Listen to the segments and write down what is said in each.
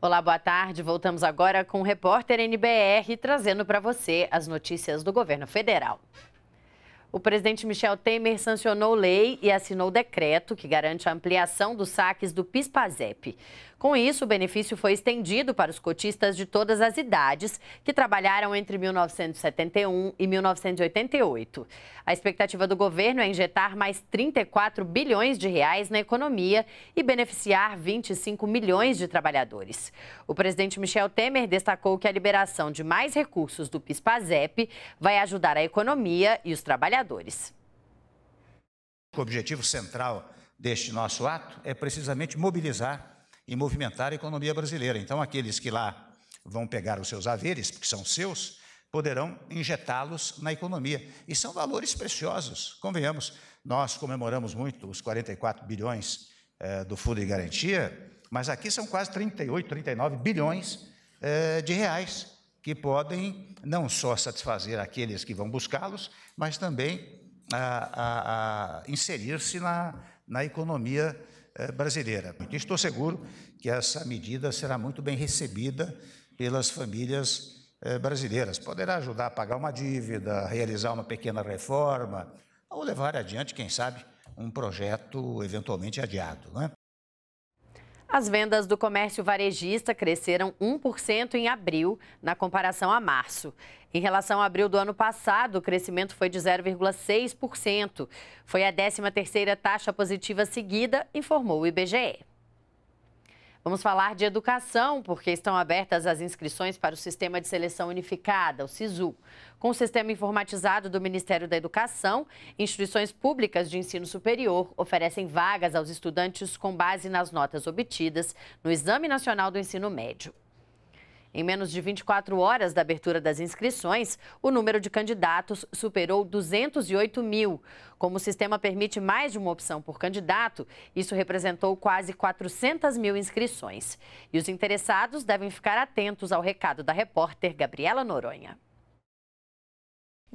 Olá, boa tarde. Voltamos agora com o repórter NBR trazendo para você as notícias do governo federal. O presidente Michel Temer sancionou lei e assinou decreto que garante a ampliação dos saques do PIS/PASEP. Com isso, o benefício foi estendido para os cotistas de todas as idades que trabalharam entre 1971 e 1988. A expectativa do governo é injetar mais 34 bilhões de reais na economia e beneficiar 25 milhões de trabalhadores. O presidente Michel Temer destacou que a liberação de mais recursos do PIS/PASEP vai ajudar a economia e os trabalhadores o objetivo central deste nosso ato é precisamente mobilizar e movimentar a economia brasileira. Então, aqueles que lá vão pegar os seus haveres, que são seus, poderão injetá-los na economia. E são valores preciosos, convenhamos. Nós comemoramos muito os 44 bilhões eh, do Fundo de Garantia, mas aqui são quase 38, 39 bilhões eh, de reais que podem não só satisfazer aqueles que vão buscá-los, mas também inserir-se na, na economia eh, brasileira. Estou seguro que essa medida será muito bem recebida pelas famílias eh, brasileiras. Poderá ajudar a pagar uma dívida, realizar uma pequena reforma ou levar adiante, quem sabe, um projeto eventualmente adiado. É? As vendas do comércio varejista cresceram 1% em abril, na comparação a março. Em relação a abril do ano passado, o crescimento foi de 0,6%. Foi a 13ª taxa positiva seguida, informou o IBGE. Vamos falar de educação, porque estão abertas as inscrições para o Sistema de Seleção Unificada, o SISU. Com o sistema informatizado do Ministério da Educação, instituições públicas de ensino superior oferecem vagas aos estudantes com base nas notas obtidas no Exame Nacional do Ensino Médio. Em menos de 24 horas da abertura das inscrições, o número de candidatos superou 208 mil. Como o sistema permite mais de uma opção por candidato, isso representou quase 400 mil inscrições. E os interessados devem ficar atentos ao recado da repórter Gabriela Noronha.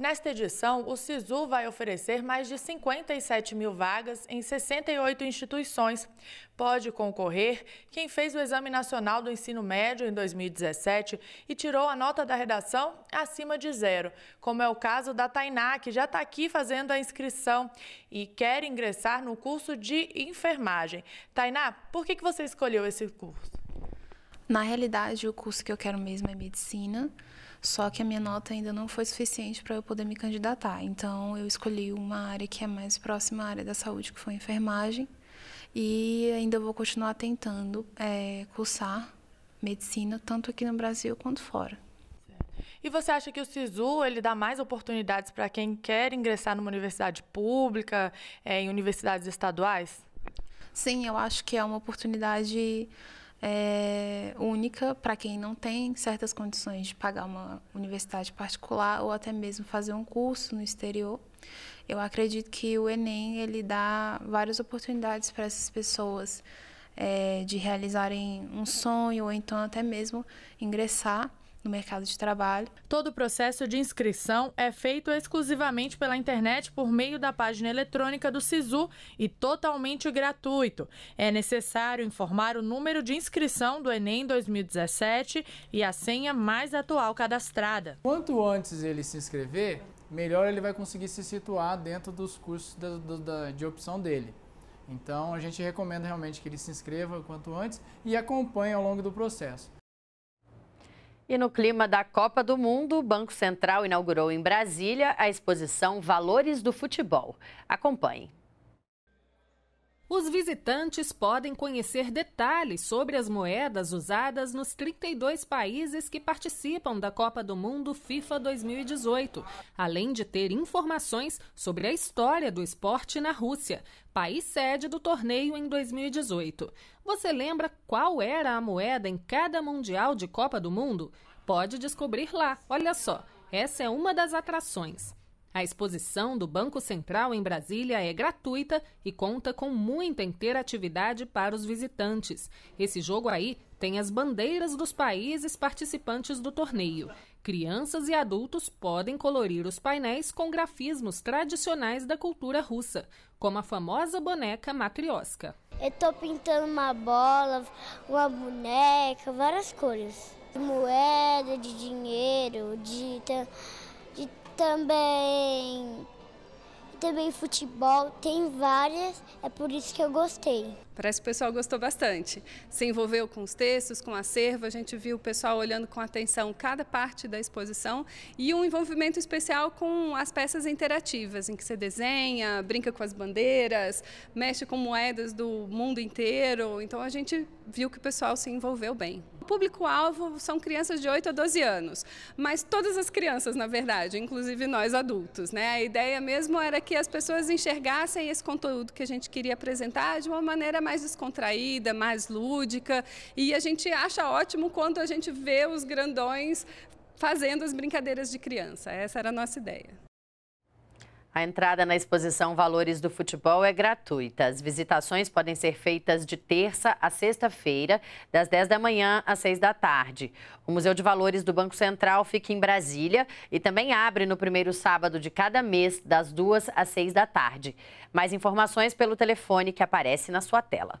Nesta edição, o SISU vai oferecer mais de 57 mil vagas em 68 instituições. Pode concorrer quem fez o Exame Nacional do Ensino Médio em 2017 e tirou a nota da redação acima de zero, como é o caso da Tainá, que já está aqui fazendo a inscrição e quer ingressar no curso de enfermagem. Tainá, por que, que você escolheu esse curso? Na realidade, o curso que eu quero mesmo é medicina. Só que a minha nota ainda não foi suficiente para eu poder me candidatar. Então eu escolhi uma área que é mais próxima à área da saúde, que foi enfermagem. E ainda vou continuar tentando é, cursar medicina, tanto aqui no Brasil quanto fora. E você acha que o SISU ele dá mais oportunidades para quem quer ingressar numa universidade pública, é, em universidades estaduais? Sim, eu acho que é uma oportunidade é, única para quem não tem certas condições de pagar uma universidade particular ou até mesmo fazer um curso no exterior. Eu acredito que o Enem ele dá várias oportunidades para essas pessoas é, de realizarem um sonho ou então até mesmo ingressar no mercado de trabalho. Todo o processo de inscrição é feito exclusivamente pela internet por meio da página eletrônica do SISU e totalmente gratuito. É necessário informar o número de inscrição do Enem 2017 e a senha mais atual cadastrada. Quanto antes ele se inscrever, melhor ele vai conseguir se situar dentro dos cursos da, da, de opção dele. Então a gente recomenda realmente que ele se inscreva quanto antes e acompanhe ao longo do processo. E no clima da Copa do Mundo, o Banco Central inaugurou em Brasília a exposição Valores do Futebol. Acompanhe. Os visitantes podem conhecer detalhes sobre as moedas usadas nos 32 países que participam da Copa do Mundo FIFA 2018, além de ter informações sobre a história do esporte na Rússia, país sede do torneio em 2018. Você lembra qual era a moeda em cada Mundial de Copa do Mundo? pode descobrir lá. Olha só, essa é uma das atrações. A exposição do Banco Central em Brasília é gratuita e conta com muita interatividade para os visitantes. Esse jogo aí tem as bandeiras dos países participantes do torneio. Crianças e adultos podem colorir os painéis com grafismos tradicionais da cultura russa, como a famosa boneca matrioska. Eu estou pintando uma bola, uma boneca, várias cores moeda, de dinheiro, de, de também também futebol, tem várias, é por isso que eu gostei. Parece que o pessoal gostou bastante. Se envolveu com os textos, com o acervo, a gente viu o pessoal olhando com atenção cada parte da exposição e um envolvimento especial com as peças interativas, em que você desenha, brinca com as bandeiras, mexe com moedas do mundo inteiro. Então a gente viu que o pessoal se envolveu bem. O público-alvo são crianças de 8 a 12 anos, mas todas as crianças, na verdade, inclusive nós adultos. Né? A ideia mesmo era que que as pessoas enxergassem esse conteúdo que a gente queria apresentar de uma maneira mais descontraída, mais lúdica. E a gente acha ótimo quando a gente vê os grandões fazendo as brincadeiras de criança. Essa era a nossa ideia. A entrada na exposição Valores do Futebol é gratuita. As visitações podem ser feitas de terça a sexta-feira, das 10 da manhã às 6 da tarde. O Museu de Valores do Banco Central fica em Brasília e também abre no primeiro sábado de cada mês, das 2 às 6 da tarde. Mais informações pelo telefone que aparece na sua tela.